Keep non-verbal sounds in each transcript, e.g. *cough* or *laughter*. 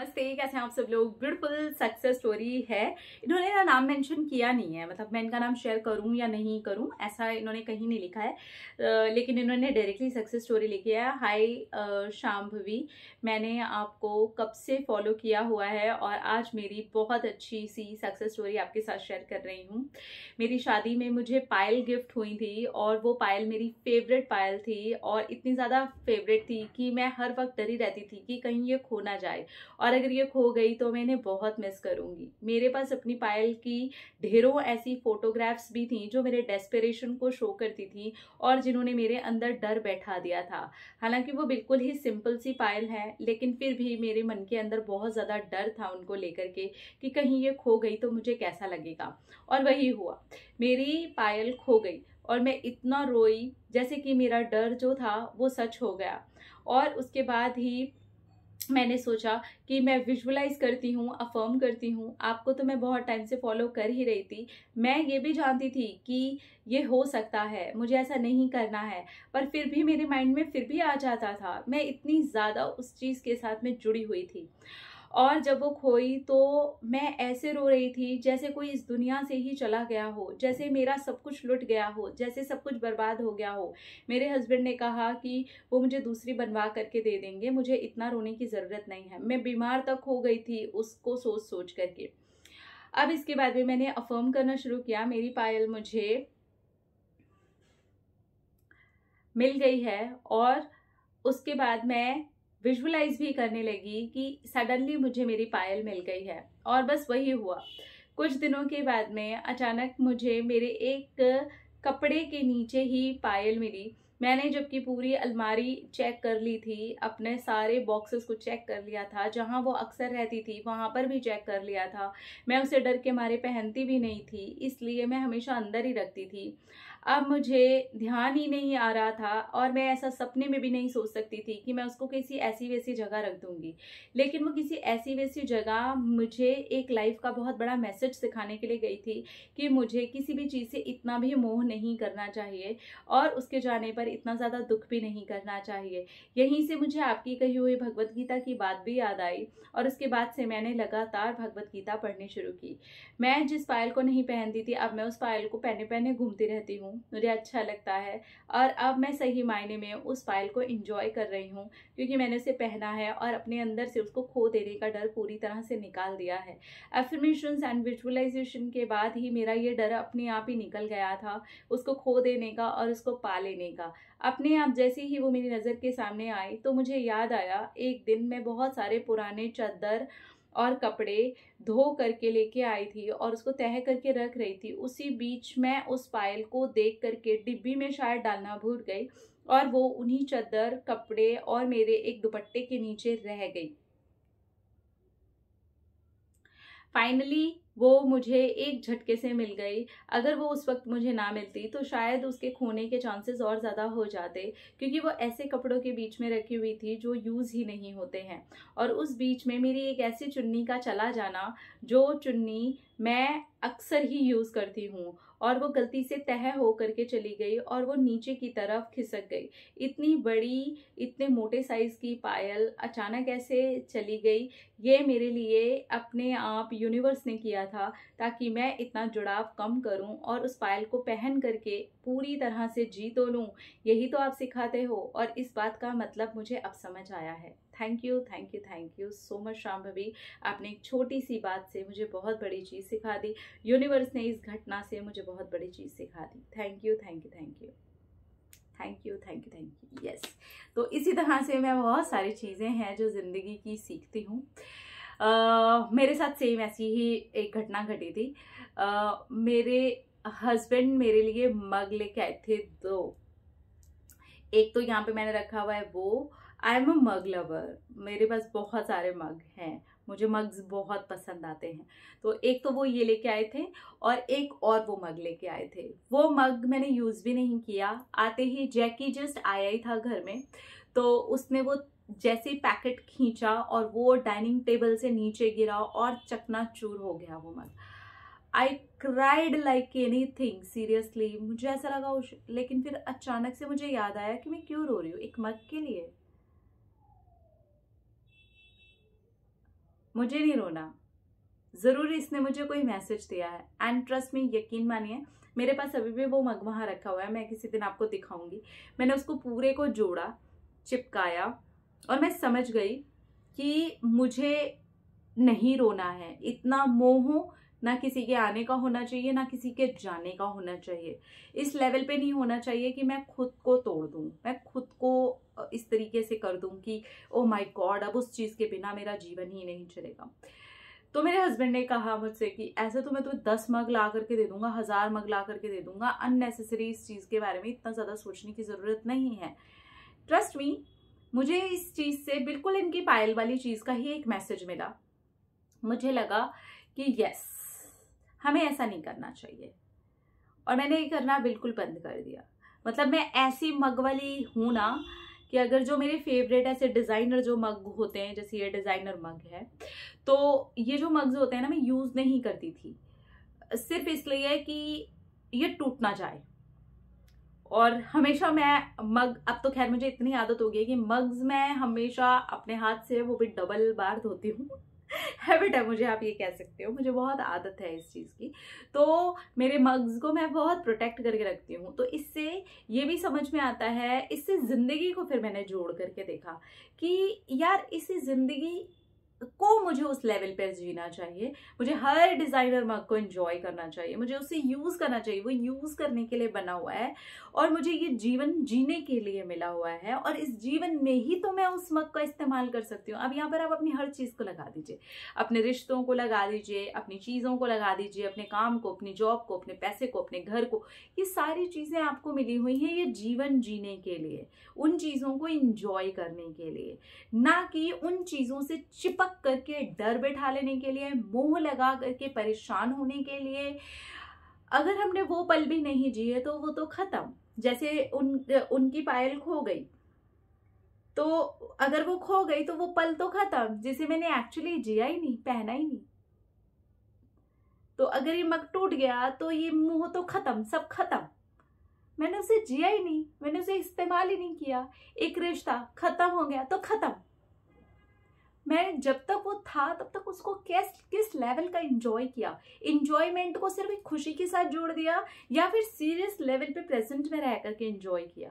नमस्ते कैसे हैं आप सब लोग ब्यूटिफुल सक्सेस स्टोरी है इन्होंने ना नाम मेंशन किया नहीं है मतलब मैं इनका नाम शेयर करूं या नहीं करूं ऐसा इन्होंने कहीं नहीं लिखा है लेकिन इन्होंने डायरेक्टली सक्सेस स्टोरी लिखी है हाय शाम्भवी मैंने आपको कब से फॉलो किया हुआ है और आज मेरी बहुत अच्छी सी सक्सेस स्टोरी आपके साथ शेयर कर रही हूँ मेरी शादी में मुझे पायल गिफ्ट हुई थी और वो पायल मेरी फेवरेट पायल थी और इतनी ज़्यादा फेवरेट थी कि मैं हर वक्त डरी रहती थी कि कहीं ये खो ना जाए और और अगर ये खो गई तो मैं इन्हें बहुत मिस करूँगी मेरे पास अपनी पायल की ढेरों ऐसी फ़ोटोग्राफ्स भी थी जो मेरे डेस्परेशन को शो करती थी और जिन्होंने मेरे अंदर डर बैठा दिया था हालांकि वो बिल्कुल ही सिंपल सी पायल है लेकिन फिर भी मेरे मन के अंदर बहुत ज़्यादा डर था उनको लेकर के कि कहीं ये खो गई तो मुझे कैसा लगेगा और वही हुआ मेरी पायल खो गई और मैं इतना रोई जैसे कि मेरा डर जो था वो सच हो गया और उसके बाद ही मैंने सोचा कि मैं विजुअलाइज करती हूँ अफर्म करती हूँ आपको तो मैं बहुत टाइम से फॉलो कर ही रही थी मैं ये भी जानती थी कि ये हो सकता है मुझे ऐसा नहीं करना है पर फिर भी मेरे माइंड में फिर भी आ जाता था मैं इतनी ज़्यादा उस चीज़ के साथ में जुड़ी हुई थी और जब वो खोई तो मैं ऐसे रो रही थी जैसे कोई इस दुनिया से ही चला गया हो जैसे मेरा सब कुछ लुट गया हो जैसे सब कुछ बर्बाद हो गया हो मेरे हस्बैंड ने कहा कि वो मुझे दूसरी बनवा करके दे देंगे मुझे इतना रोने की ज़रूरत नहीं है मैं बीमार तक हो गई थी उसको सोच सोच करके अब इसके बाद में मैंने अफर्म करना शुरू किया मेरी पायल मुझे मिल गई है और उसके बाद मैं विजुअलाइज भी करने लगी कि सडनली मुझे मेरी पायल मिल गई है और बस वही हुआ कुछ दिनों के बाद में अचानक मुझे मेरे एक कपड़े के नीचे ही पायल मिली मैंने जबकि पूरी अलमारी चेक कर ली थी अपने सारे बॉक्सेस को चेक कर लिया था जहाँ वो अक्सर रहती थी वहाँ पर भी चेक कर लिया था मैं उसे डर के मारे पहनती भी नहीं थी इसलिए मैं हमेशा अंदर ही रखती थी अब मुझे ध्यान ही नहीं आ रहा था और मैं ऐसा सपने में भी नहीं सोच सकती थी कि मैं उसको किसी ऐसी वैसी जगह रख दूँगी लेकिन वो किसी ऐसी वैसी जगह मुझे एक लाइफ का बहुत बड़ा मैसेज सिखाने के लिए गई थी कि मुझे किसी भी चीज़ से इतना भी मोह नहीं करना चाहिए और उसके जाने पर इतना ज़्यादा दुख भी नहीं करना चाहिए यहीं से मुझे आपकी कही हुई भगवदगीता गीता की बात भी याद आई और उसके बाद से मैंने लगातार भगवदगीता गीता पढ़नी शुरू की मैं जिस पायल को नहीं पहनती थी अब मैं उस पायल को पहने पहने घूमती रहती हूँ हूँ मुझे अच्छा लगता है और अब मैं सही मायने में उस फाइल को इंजॉय कर रही हूँ क्योंकि मैंने उसे पहना है और अपने अंदर से उसको खो देने का डर पूरी तरह से निकाल दिया है एफर्मेशन एंड विजुअलाइजेशन के बाद ही मेरा ये डर अपने आप ही निकल गया था उसको खो देने का और उसको पा लेने का अपने आप जैसे ही वो मेरी नज़र के सामने आई तो मुझे याद आया एक दिन मैं बहुत सारे पुराने चादर और कपड़े धो करके लेके आई थी और उसको तह करके रख रही थी उसी बीच मैं उस पायल को देख करके डिब्बी में शायद डालना भूल गई और वो उन्हीं चादर कपड़े और मेरे एक दुपट्टे के नीचे रह गई फाइनली वो मुझे एक झटके से मिल गई अगर वो उस वक्त मुझे ना मिलती तो शायद उसके खोने के चांसेस और ज़्यादा हो जाते क्योंकि वो ऐसे कपड़ों के बीच में रखी हुई थी जो यूज़ ही नहीं होते हैं और उस बीच में मेरी एक ऐसी चुन्नी का चला जाना जो चुन्नी मैं अक्सर ही यूज़ करती हूँ और वो गलती से तह हो करके चली गई और वो नीचे की तरफ खिसक गई इतनी बड़ी इतने मोटे साइज़ की पायल अचानक ऐसे चली गई ये मेरे लिए अपने आप यूनिवर्स ने किया था ताकि मैं इतना जुड़ाव कम करूं और उस पायल को पहन करके पूरी तरह से जी तो लूँ यही तो आप सिखाते हो और इस बात का मतलब मुझे अब समझ आया है thank you thank you thank you so much Shyam Bhavi आपने एक छोटी सी बात से मुझे बहुत बड़ी चीज़ सिखा दी यूनिवर्स ने इस घटना से मुझे बहुत बड़ी चीज़ सिखा दी thank you thank you thank you thank you thank you thank you yes तो इसी तरह से मैं बहुत सारी चीज़ें हैं जो ज़िंदगी की सीखती हूँ uh, मेरे साथ सेम ऐसी ही एक घटना घटी थी uh, मेरे हस्बैंड मेरे लिए मग लेके आए थे दो एक तो यहाँ पे मैंने रखा हुआ है वो I am a mug lover मेरे पास बहुत सारे मग हैं मुझे मग्स बहुत पसंद आते हैं तो एक तो वो ये लेके आए थे और एक और वो मग लेके आए थे वो मग मैंने यूज़ भी नहीं किया आते ही जैकी जस्ट आया ही था घर में तो उसने वो जैसे पैकेट खींचा और वो डाइनिंग टेबल से नीचे गिरा और चकना चूर हो गया वो mug I cried like anything seriously मुझे ऐसा लगा लेकिन फिर अचानक से मुझे याद आया कि मैं क्यों रो रही हूँ एक मग के लिए मुझे नहीं रोना ज़रूर इसने मुझे कोई मैसेज दिया है एंड ट्रस्ट में यकीन मानिए मेरे पास अभी भी वो मगमहा रखा हुआ है मैं किसी दिन आपको दिखाऊंगी मैंने उसको पूरे को जोड़ा चिपकाया और मैं समझ गई कि मुझे नहीं रोना है इतना मोह ना किसी के आने का होना चाहिए ना किसी के जाने का होना चाहिए इस लेवल पे नहीं होना चाहिए कि मैं खुद को तोड़ दूँ मैं खुद को इस तरीके से कर दूँ कि ओ माई गॉड अब उस चीज़ के बिना मेरा जीवन ही नहीं चलेगा तो मेरे हस्बैंड ने कहा मुझसे कि ऐसे तो मैं तुम्हें दस मग ला करके दे दूंगा हज़ार मग ला करके दे दूंगा अननेसेसरी इस चीज़ के बारे में इतना ज़्यादा सोचने की ज़रूरत नहीं है ट्रस्ट मी मुझे इस चीज़ से बिल्कुल इनकी पायल वाली चीज़ का ही एक मैसेज मिला मुझे लगा कि यस हमें ऐसा नहीं करना चाहिए और मैंने ये करना बिल्कुल बंद कर दिया मतलब मैं ऐसी मग वाली हूँ ना कि अगर जो मेरे फेवरेट ऐसे डिज़ाइनर जो मग होते हैं जैसे ये डिज़ाइनर मग है तो ये जो मग्स होते हैं ना मैं यूज़ नहीं करती थी सिर्फ इसलिए कि ये टूट ना जाए और हमेशा मैं मग अब तो खैर मुझे इतनी आदत हो गई है कि मग्स मैं हमेशा अपने हाथ से वो भी डबल बार धोती हूँ हैबिट *laughs* है मुझे आप ये कह सकते हो मुझे बहुत आदत है इस चीज़ की तो मेरे मग्स को मैं बहुत प्रोटेक्ट करके रखती हूँ तो इससे ये भी समझ में आता है इससे ज़िंदगी को फिर मैंने जोड़ करके देखा कि यार इसे ज़िंदगी को मुझे उस लेवल पर जीना चाहिए मुझे हर डिज़ाइनर मग को इन्जॉय करना चाहिए मुझे उसे यूज़ करना चाहिए वो यूज़ करने के लिए बना हुआ है और मुझे ये जीवन जीने के लिए मिला हुआ है और इस जीवन में ही तो मैं उस मग का इस्तेमाल कर सकती हूँ अब यहाँ पर आप अपनी हर चीज़ को लगा दीजिए अपने रिश्तों को लगा दीजिए अपनी चीज़ों को लगा दीजिए अपने काम को अपनी जॉब को अपने पैसे को अपने घर को ये सारी चीज़ें आपको मिली हुई हैं ये जीवन जीने के लिए उन चीज़ों को इन्जॉय करने के लिए ना कि उन चीज़ों से चिपक पक करके डर बैठा लेने के लिए मुंह लगा करके परेशान होने के लिए अगर हमने वो पल भी नहीं जिए तो वो तो ख़त्म जैसे उन उनकी पायल खो गई तो अगर वो खो गई तो वो पल तो ख़त्म जिसे मैंने एक्चुअली जिया ही नहीं पहना ही नहीं तो अगर ये मग टूट गया तो ये मुंह तो ख़त्म सब ख़त्म मैंने उसे जिया ही नहीं मैंने उसे इस्तेमाल ही नहीं किया एक रिश्ता ख़त्म हो गया तो ख़त्म मैंने जब तक वो था तब तक उसको किस किस लेवल का इंजॉय किया इंजॉयमेंट को सिर्फ एक खुशी के साथ जोड़ दिया या फिर सीरियस लेवल पे प्रेजेंट में रह करके इंजॉय किया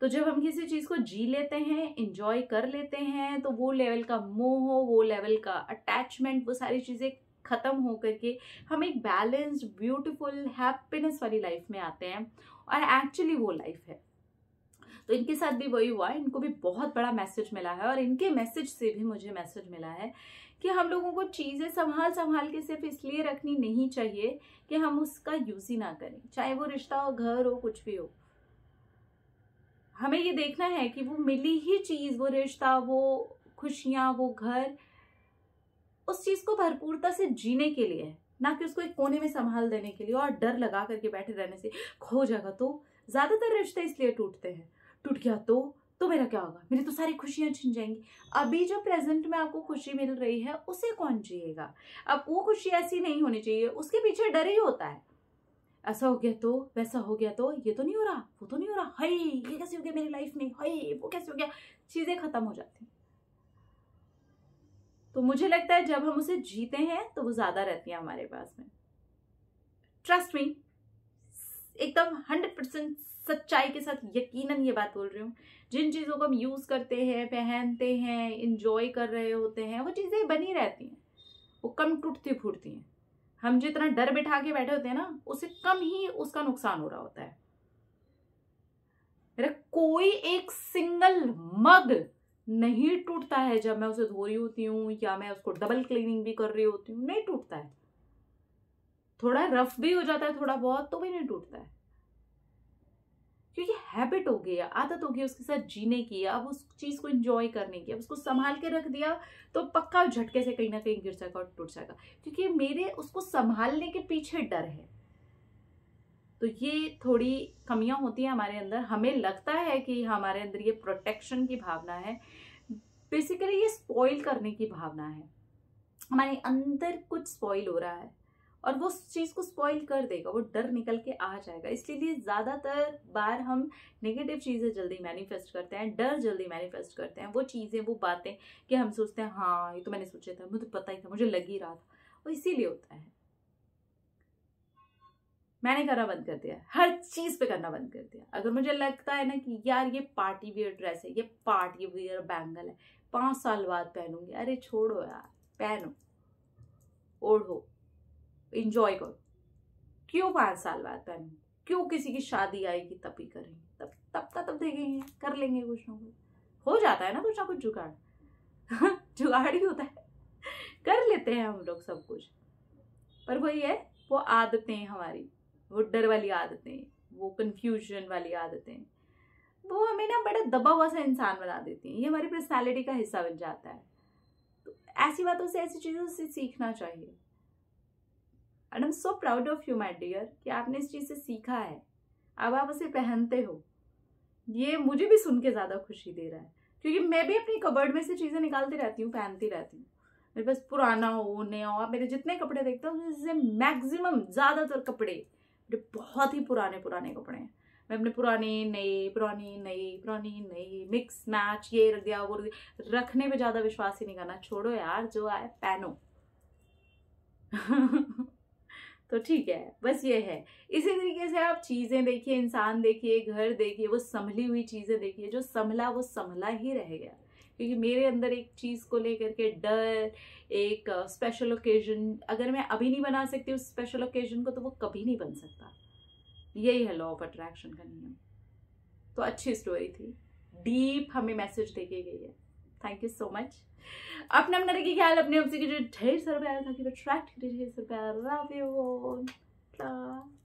तो जब हम किसी चीज़ को जी लेते हैं इंजॉय कर लेते हैं तो वो लेवल का मोह वो लेवल का अटैचमेंट वो सारी चीज़ें ख़त्म हो करके हम एक बैलेंस्ड ब्यूटीफुल हैप्पीनेस वाली लाइफ में आते हैं और एक्चुअली वो लाइफ है तो इनके साथ भी वही हुआ है इनको भी बहुत बड़ा मैसेज मिला है और इनके मैसेज से भी मुझे मैसेज मिला है कि हम लोगों को चीज़ें संभाल संभाल के सिर्फ इसलिए रखनी नहीं चाहिए कि हम उसका यूज़ ही ना करें चाहे वो रिश्ता हो घर हो कुछ भी हो हमें ये देखना है कि वो मिली ही चीज़ वो रिश्ता वो खुशियाँ वो घर उस चीज़ को भरपूरता से जीने के लिए है ना कि उसको एक कोने में संभाल देने के लिए और डर लगा करके बैठे रहने से खो जाएगा तो ज़्यादातर रिश्ते इसलिए टूटते हैं टूट गया तो तो मेरा क्या होगा मेरी तो सारी खुशियाँ छिन जाएंगी अभी जो प्रेजेंट में आपको खुशी मिल रही है उसे कौन चाहिएगा अब वो खुशी ऐसी नहीं होनी चाहिए उसके पीछे डर ही होता है ऐसा हो गया तो वैसा हो गया तो ये तो नहीं हो रहा वो तो नहीं हो रहा हाय ये कैसे हो गया मेरी लाइफ में हाय वो कैसे हो गया चीज़ें खत्म हो जाती तो मुझे लगता है जब हम उसे जीते हैं तो वो ज़्यादा रहती है हमारे पास में ट्रस्ट मी एकदम हंड्रेड परसेंट सच्चाई के साथ यकीनन ये बात बोल रही हूँ जिन चीज़ों को हम यूज़ करते हैं पहनते हैं इंजॉय कर रहे होते हैं वो चीज़ें बनी रहती हैं वो कम टूटती फूटती हैं हम जितना डर बिठा के बैठे होते हैं ना उससे कम ही उसका नुकसान हो रहा होता है मेरा कोई एक सिंगल मग नहीं टूटता है जब मैं उसे धो रही होती हूँ या मैं उसको डबल क्लीनिंग भी कर रही होती हूँ नहीं टूटता है थोड़ा रफ भी हो जाता है थोड़ा बहुत तो भी नहीं टूटता है क्योंकि हैबिट हो गई है आदत हो गई उसके साथ जीने की अब उस चीज़ को इंजॉय करने की अब उसको संभाल के रख दिया तो पक्का झटके से कहीं ना कहीं गिर जाएगा और टूट जाएगा क्योंकि मेरे उसको संभालने के पीछे डर है तो ये थोड़ी कमियां होती हैं हमारे अंदर हमें लगता है कि हमारे अंदर ये प्रोटेक्शन की भावना है बेसिकली ये स्पॉइल करने की भावना है हमारे अंदर कुछ स्पॉइल हो रहा है और वो उस चीज़ को स्पॉइल कर देगा वो डर निकल के आ जाएगा इसलिए ज़्यादातर बार हम नेगेटिव चीज़ें जल्दी मैनिफेस्ट करते हैं डर जल्दी मैनिफेस्ट करते हैं वो चीज़ें वो बातें कि हम सोचते हैं हाँ ये तो मैंने सोचा था मुझे तो पता ही था मुझे लग ही रहा था और इसीलिए होता है मैंने करना बंद कर दिया हर चीज़ पे करना बंद कर दिया अगर मुझे लगता है ना कि यार ये पार्टी वियर ड्रेस है ये पार्टी वियर बैंगल है पांच साल बाद पहनूंगी अरे छोड़ो यार पहनो ओढ़ो इंजॉय करो क्यों पाँच साल बाद पहनो क्यों किसी की शादी आएगी तब ही करेंगे तब तब तब तब देखेंगे कर लेंगे कुछ ना कुछ हो जाता है ना कुछ ना कुछ जुगाड़ *laughs* जुगाड़ ही होता है कर लेते हैं हम लोग सब कुछ पर वही है वो आदतें हमारी वो डर वाली आदतें वो कन्फ्यूजन वाली आदतें वो हमें ना बड़ा दबा हुआ सा इंसान बना देती हैं ये हमारी पर्सनैलिटी का हिस्सा बन जाता है तो ऐसी बातों से ऐसी चीज़ों से सीखना चाहिए and I am so proud of you my dear कि आपने इस चीज़ से सीखा है अब आप उसे पहनते हो ये मुझे भी सुन के ज़्यादा खुशी दे रहा है क्योंकि मैं भी अपनी कबर्ड में से चीज़ें निकालती रहती हूँ पहनती रहती हूँ मेरे पास पुराना हो नया हो आप मेरे जितने कपड़े देखते हो उससे मैक्सिमम ज़्यादातर कपड़े मेरे बहुत ही पुराने पुराने कपड़े हैं मैं अपने पुराने नए पुरानी नई पुरानी नई मिक्स मैच ये रख दिया वो रखने पे ज़्यादा विश्वास ही नहीं करना छोड़ो यार जो आए पहनो *laughs* तो ठीक है बस ये है इसी तरीके से आप चीज़ें देखिए इंसान देखिए घर देखिए वो संभली हुई चीज़ें देखिए जो संभला वो संभला ही रह गया क्योंकि मेरे अंदर एक चीज़ को लेकर के डर एक स्पेशल ओकेजन अगर मैं अभी नहीं बना सकती उस स्पेशल ओकेजन को तो वो कभी नहीं बन सकता यही है लॉ ऑफ अट्रैक्शन का नियम तो अच्छी स्टोरी थी डीप हमें मैसेज देखी गई है थैंक यू सो मच अपना अपना रखिए ख्याल अपने आपसे ढेर सारा प्यार था कि अट्रैक्ट ढेर सारा प्यार